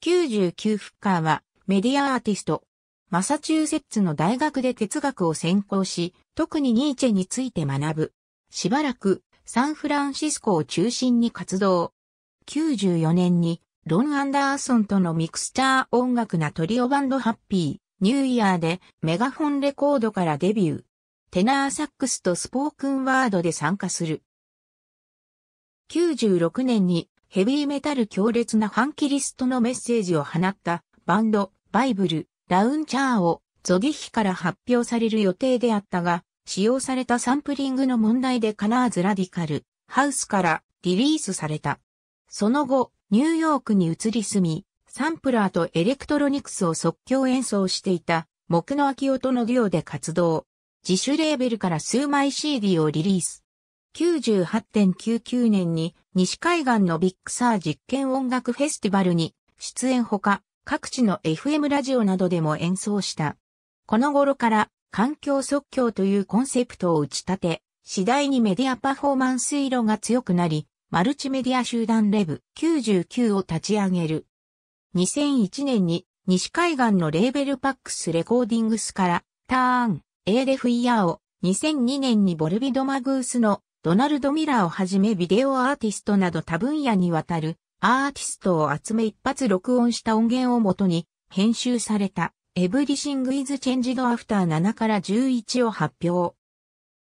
99フッカーはメディアアーティスト。マサチューセッツの大学で哲学を専攻し、特にニーチェについて学ぶ。しばらくサンフランシスコを中心に活動。94年にロン・アンダーソンとのミクスチャー音楽なトリオバンドハッピー、ニューイヤーでメガホンレコードからデビュー。テナーサックスとスポークンワードで参加する。96年にヘビーメタル強烈なンキリストのメッセージを放ったバンド、バイブル、ダウンチャーをゾギヒから発表される予定であったが、使用されたサンプリングの問題でカナーズラディカル、ハウスからリリースされた。その後、ニューヨークに移り住み、サンプラーとエレクトロニクスを即興演奏していた、木の秋音のデュオで活動。自主レーベルから数枚 CD をリリース。98.99年に西海岸のビッグサー実験音楽フェスティバルに出演ほか各地の FM ラジオなどでも演奏した。この頃から環境即興というコンセプトを打ち立て、次第にメディアパフォーマンス色が強くなり、マルチメディア集団レブ99を立ち上げる。2001年に西海岸のレーベルパックスレコーディングスからターン、エーデフイヤーを2002年にボルビドマグースのドナルド・ミラーをはじめビデオアーティストなど多分野にわたるアーティストを集め一発録音した音源をもとに編集された Everything is Changed After 7から11を発表。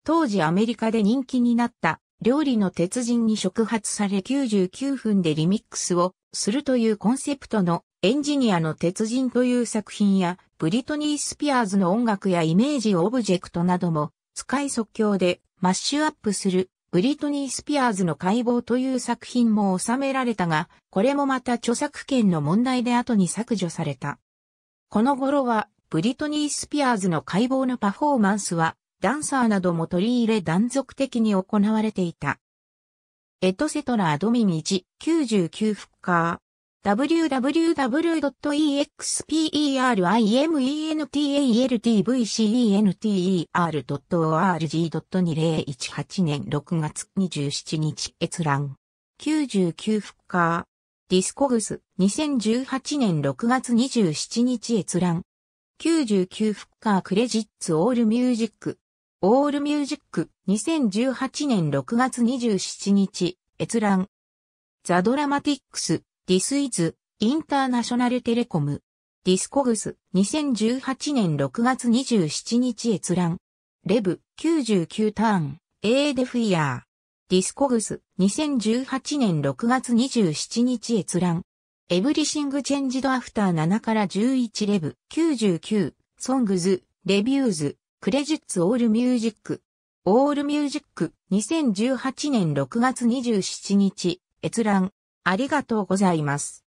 当時アメリカで人気になった料理の鉄人に触発され99分でリミックスをするというコンセプトのエンジニアの鉄人という作品やブリトニー・スピアーズの音楽やイメージオブジェクトなども使い即興でマッシュアップするブリトニー・スピアーズの解剖という作品も収められたが、これもまた著作権の問題で後に削除された。この頃は、ブリトニー・スピアーズの解剖のパフォーマンスは、ダンサーなども取り入れ断続的に行われていた。エトセトラ・ドミニチ、99フッカー、w w w e x p e r i m e n t a l t v c e n t e r o r g 2 0 1 8年6月27日閲覧。99フッカー。ディスコグス2018年6月27日閲覧。99フッカークレジッツオールミュージック。オールミュージック2018年6月27日閲覧。ザ・ドラマティックスディスイズ、インターナショナルテレコム。ディスコグス2018年6月27日閲覧レブ99ターンエーデフィアーディスコグス2018年6月27日閲覧エブリシングチェンジドアフター7から11レブ99ソングズレビューズクレジッツオールミュージックオールミュージック2018年6月27日閲覧ありがとうございます。